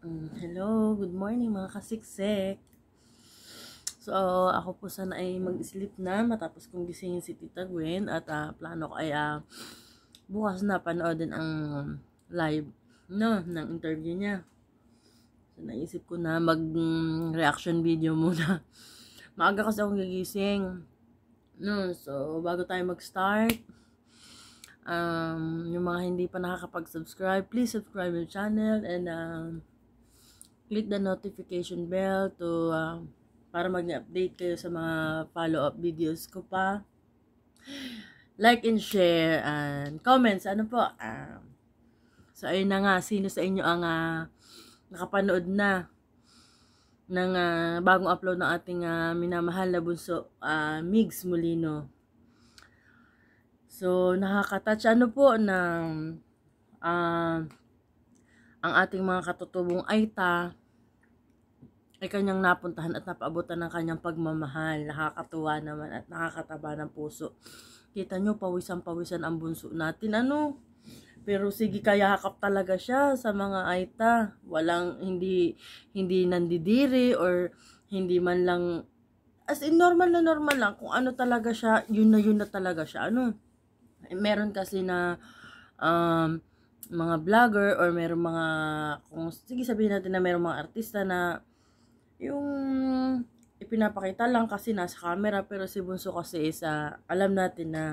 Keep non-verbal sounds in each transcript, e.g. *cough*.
Mm, hello, good morning mga kasiksik. So, ako po sana ay mag-sleep na matapos kong gisingin si Tita Gwen at uh, plano ko ay uh, bukas na panoodin ang live no, ng interview niya. So, naisip ko na mag-reaction mm, video muna. *laughs* Maaga kasi akong gigising. No, so, bago tayo mag-start, um, yung mga hindi pa nakakapag-subscribe, please subscribe yung channel and um, uh, click the notification bell to uh, para mag-update kayo sa mga follow-up videos ko pa. Like and share and comments. Ano po? Um, so, ayun na nga. Sino sa inyo ang uh, nakapanood na ng uh, bagong upload ng ating uh, minamahal na bunso, uh, Migs Molino. So, nakakatouch ano po na uh, ang ating mga katutubong Aita, ay kanyang napuntahan at napaabutan ng kanyang pagmamahal. Nakakatuwa naman at nakakataba ng puso. Kita nyo, pawisan-pawisan ang bunso natin. Ano? Pero sige, kayakap talaga siya sa mga aita. Walang, hindi, hindi nandidiri or hindi man lang, as in normal na normal lang. Kung ano talaga siya, yun na yun na talaga siya. Ano? Meron kasi na, um, mga vlogger or meron mga, kung sige sabihin natin na meron mga artista na yung ipinapakita lang kasi nasa camera pero si Bunso kasi isa uh, alam natin na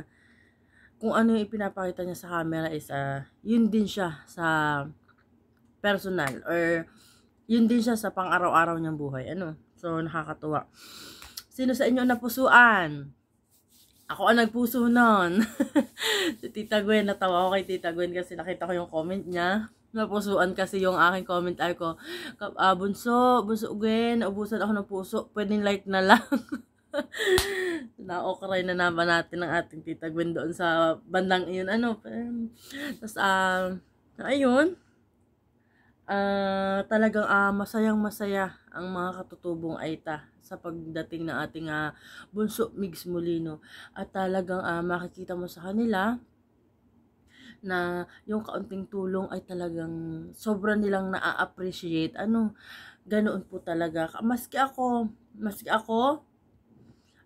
kung ano yung ipinapakita niya sa camera is uh, yun din siya sa personal or yun din siya sa pang-araw-araw niyang buhay. Ano? So, nakakatuwa. Sino sa inyo napusuan? Ako ang nagpuso nun. *laughs* si Tita Gwen, natawa ko kay Tita Gwen kasi nakita ko yung comment niya napusuan kasi yung aking comment ay ko, uh, bunso, bunso again, ubusan ako ng puso, pwedeng like na lang. *laughs* Na-okray na naman natin ang ating tita Gwen doon sa bandang iyon. Ano, tapos, uh, ah, ayun, uh, talagang uh, masayang masaya ang mga katutubong Aita sa pagdating ng ating uh, bunso Migs Molino. At talagang uh, makikita mo sa kanila, na yung kaunting tulong ay talagang sobra nilang na-appreciate. Ano, ganoon po talaga. Maski ako, maski ako,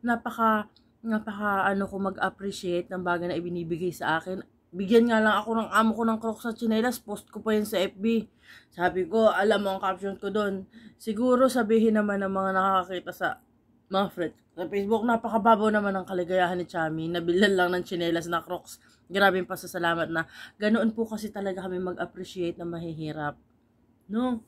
napaka, napaka ano ko mag-appreciate ng bagay na ibinibigay sa akin. Bigyan nga lang ako ng amo ko ng crocs at chinelas, post ko pa yun sa FB. Sabi ko, alam mo ang caption ko doon. Siguro sabihin naman ng mga nakakakita sa mga friends. Sa Facebook, napakababaw naman ang kaligayahan ni Chami. Nabilan lang ng chinelas na crocs. Grabing pasasalamat na ganoon po kasi talaga kami mag-appreciate na mahihirap. No?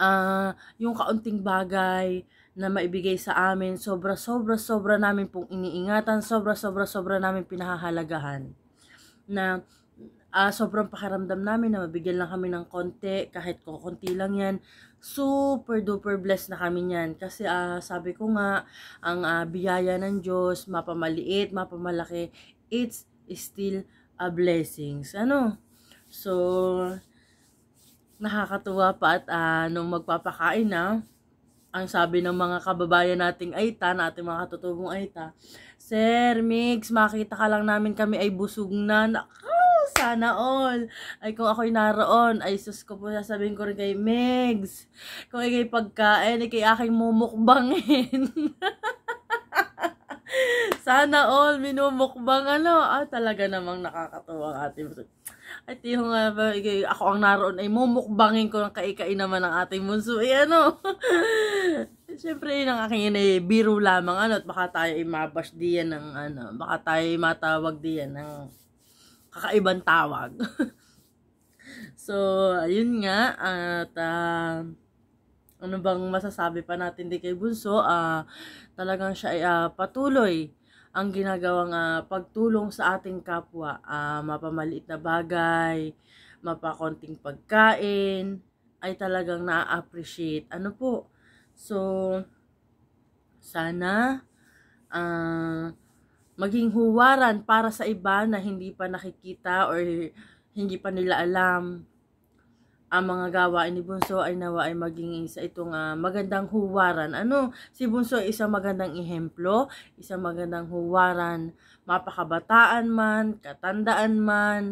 Uh, yung kaunting bagay na maibigay sa amin, sobra-sobra-sobra namin pong iniingatan, sobra-sobra-sobra namin pinahahalagahan. Na uh, sobrang pakiramdam namin na mabigyan lang kami ng konti, kahit ko konti lang yan. Super duper blessed na kami yan. Kasi uh, sabi ko nga, ang uh, biyaya ng Diyos, mapamaliit, mapamalaki, it's still a blessings. Ano? So, nakakatuwa pa at uh, nung magpapakain na, ang sabi ng mga kababayan nating Aita, nating mga katutubong Aita, Sir Mix, makita ka lang namin kami ay busog na. Naka, sana all. Ay kung ako'y naroon, ay sus ko po sasabihin ko rin kay Mix, Kung ikay pagkain, ikay aking mumukbangin. *laughs* Sana all minumukbang ano. Ah, talaga namang nakakatuwa ang ating bunso. At yung nga ba, ako ang naroon ay mumukbangin ko ng kaikain naman ng ating bunso. Eh ano. *laughs* Siyempre, yun ang aking yun biro lamang ano. At baka tayo ay mabash diyan ng ano. Baka tayo ay matawag diyan ng kakaibang tawag. *laughs* so, ayun nga. At uh, ano bang masasabi pa natin di kay Bunso, uh, talagang siya ay uh, patuloy ang ginagawang uh, pagtulong sa ating kapwa, uh, mapamaliit na bagay, mapakonting pagkain, ay talagang na-appreciate. Ano po? So, sana uh, maging huwaran para sa iba na hindi pa nakikita or hindi pa nila alam ang mga gawain ni Bunso ay nawa ay maging sa itong uh, magandang huwaran. Ano? Si Bunso ay isang magandang ehemplo, isang magandang huwaran, mapakabataan man, katandaan man,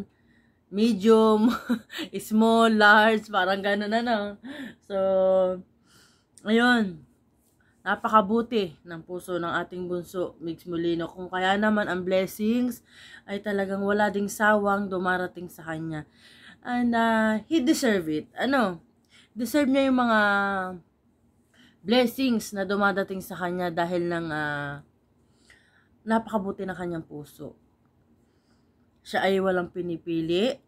medium, *laughs* small, large, parang gano'n ano. So, ayun. Napakabuti ng puso ng ating bunso, Migs Molino. Kung kaya naman ang blessings ay talagang wala ding sawang dumarating sa kanya and uh, he deserve it. Ano? Deserve niya yung mga blessings na dumadating sa kanya dahil ng uh, napakabuti na kanyang puso. Siya ay walang pinipili.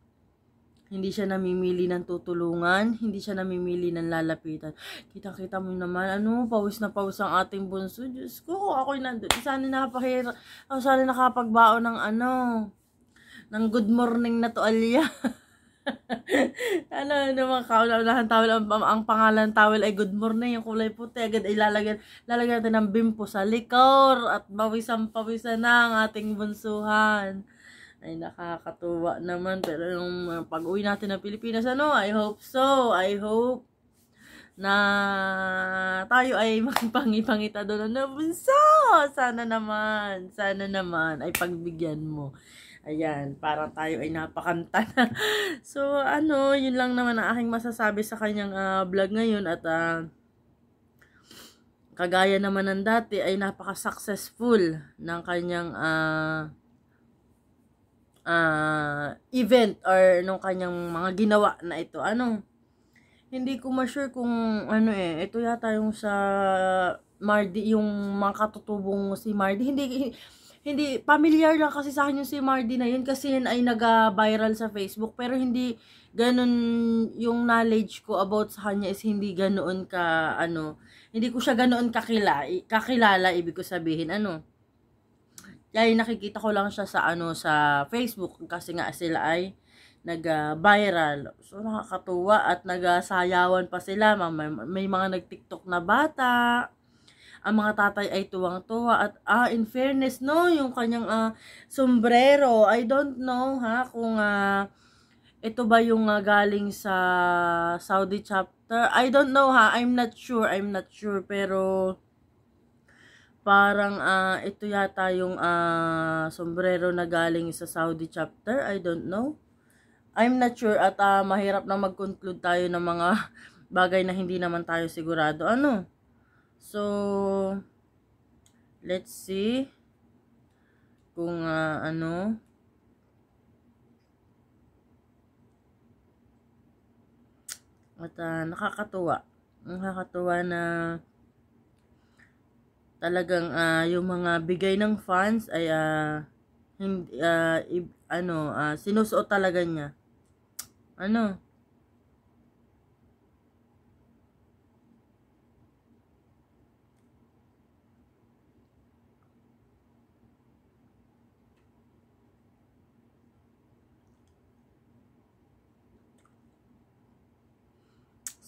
Hindi siya namimili ng tutulungan. Hindi siya namimili ng lalapitan. Kita-kita mo naman, ano, pawis na pawis ang ating bunso. Diyos ko, ako'y nandun. Sana nakapahira. Ako sana nakapagbaon ng ano, ng good morning na to, toalya. *laughs* ano *laughs* naman kauna-unahan towel ang, ang, ang pangalan tawel ay good morning yung kulay puti agad ilalagyan lalagyan natin ng bimpo sa likor at pawisan pawisan na ang ating bunsuhan ay nakakatuwa naman pero yung pag-uwi natin ng Pilipinas ano I hope so I hope na tayo ay *laughs* makipangipangita doon ng ano, bunso sana naman sana naman ay pagbigyan mo Ayan, para tayo ay napakanta na. *laughs* so, ano, yun lang naman ang aking masasabi sa kanyang uh, vlog ngayon at uh, kagaya naman ng dati ay napaka-successful ng kanyang uh, uh, event or nung kanyang mga ginawa na ito. Ano? Hindi ko ma-sure kung ano eh, ito yata yung sa Mardi, yung mga katutubong si Mardi. Hindi, hindi, familiar lang kasi sa akin yung si Mardi na yun kasi yun ay naga-viral sa Facebook. Pero hindi, ganun, yung knowledge ko about sa kanya is hindi ganoon ka, ano, hindi ko siya ganoon kakila, kakilala, ibig ko sabihin, ano. Kaya nakikita ko lang siya sa, ano, sa Facebook kasi nga sila ay nag-viral. So, nakakatuwa at nagasayawan pa sila. May, may mga nag-tiktok na bata. Ang mga tatay ay tuwang-tuwa at ah, in fairness no, yung kanyang uh, sombrero, I don't know ha kung uh, ito ba yung uh, galing sa Saudi chapter. I don't know ha, I'm not sure, I'm not sure pero parang uh, ito yata yung uh, sombrero na galing sa Saudi chapter. I don't know. I'm not sure at uh, mahirap na mag-conclude tayo ng mga *laughs* bagay na hindi naman tayo sigurado. Ano? So, let's see kung uh, ano at uh, nakakatuwa nakakatuwa na talagang uh, yung mga bigay ng fans ay uh, hindi, uh, ano uh, sinusuot talaga niya ano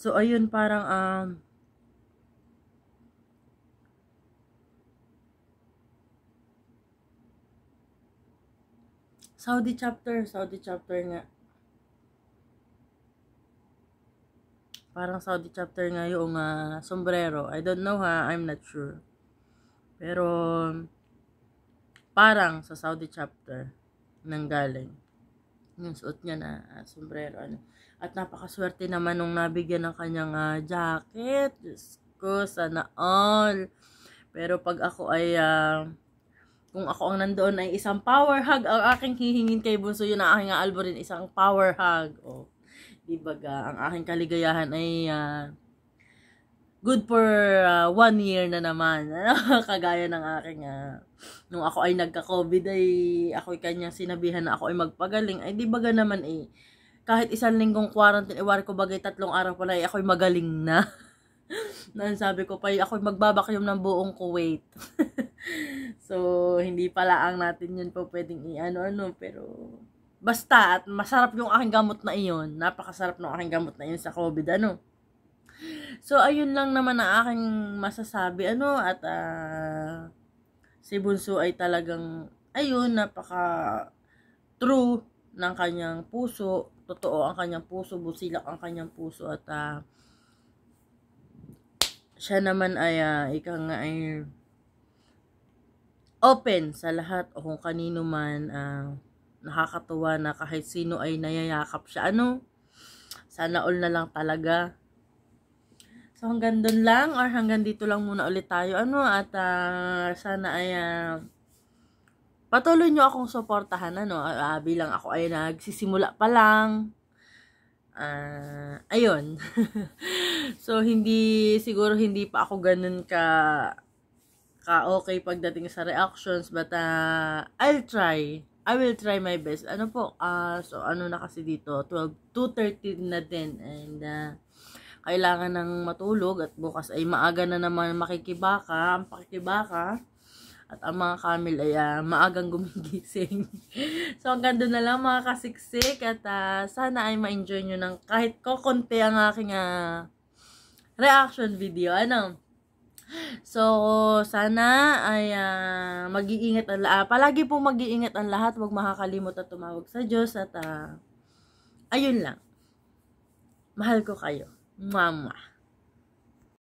So, ayun, parang, um, Saudi chapter, Saudi chapter nga. Parang Saudi chapter nga yung uh, sombrero. I don't know ha, I'm not sure. Pero, parang sa Saudi chapter nang galing yung suot niya na uh, sombrero ano. At napakaswerte naman nung nabigyan ng kanyang uh, jacket. Diyos ko, sana all. Pero pag ako ay uh, kung ako ang nandoon ay isang power hug ang aking hihingin kay Bunso yun ang aking aalbo rin isang power hug. Oh. Di ba ang aking kaligayahan ay uh, good for uh, one year na naman. Ano? *laughs* Kagaya ng akin nga. Uh, nung ako ay nagka-COVID ay ako'y kanyang sinabihan na ako ay magpagaling. Ay di baga naman eh. Kahit isang linggong quarantine, iwari eh, ko bagay tatlong araw pala ay eh, ako'y magaling na. *laughs* Noon sabi ko pa, ay eh, ako'y magbabakyum ng buong Kuwait. *laughs* so, hindi pala ang natin yun po pwedeng i-ano-ano. Pero, basta at masarap yung aking gamot na iyon. Napakasarap ng aking gamot na iyon sa COVID. Ano? So, ayun lang naman ang aking masasabi. Ano, at uh, si Bunso ay talagang, ayun, napaka true ng kanyang puso. Totoo ang kanyang puso, busilak ang kanyang puso. At uh, siya naman ay, uh, ika nga ay open sa lahat o kung kanino man uh, nakakatuwa na kahit sino ay nayayakap siya. Ano? Sana all na lang talaga So, hanggang doon lang or hanggang dito lang muna ulit tayo. Ano, at uh, sana ay uh, patuloy nyo akong suportahan. Ano, uh, bilang ako ay nagsisimula pa lang. Uh, ayun. *laughs* so, hindi, siguro hindi pa ako ganun ka ka-okay pagdating sa reactions but uh, I'll try. I will try my best. Ano po, uh, so ano na kasi dito, 12, 2.30 na din and uh, kailangan ng matulog at bukas ay maaga na naman makikibaka, ang pakikibaka. At ang mga camel ay uh, maagang gumigising. *laughs* so, hanggang doon na lang mga kasiksik. At uh, sana ay ma-enjoy nyo ng kahit ko konti ang aking uh, reaction video. Ano? So, sana ay uh, mag-iingat ang lahat. palagi po mag-iingat ang lahat. Huwag makakalimot at tumawag sa Diyos. At uh, ayun lang. Mahal ko kayo. 么么。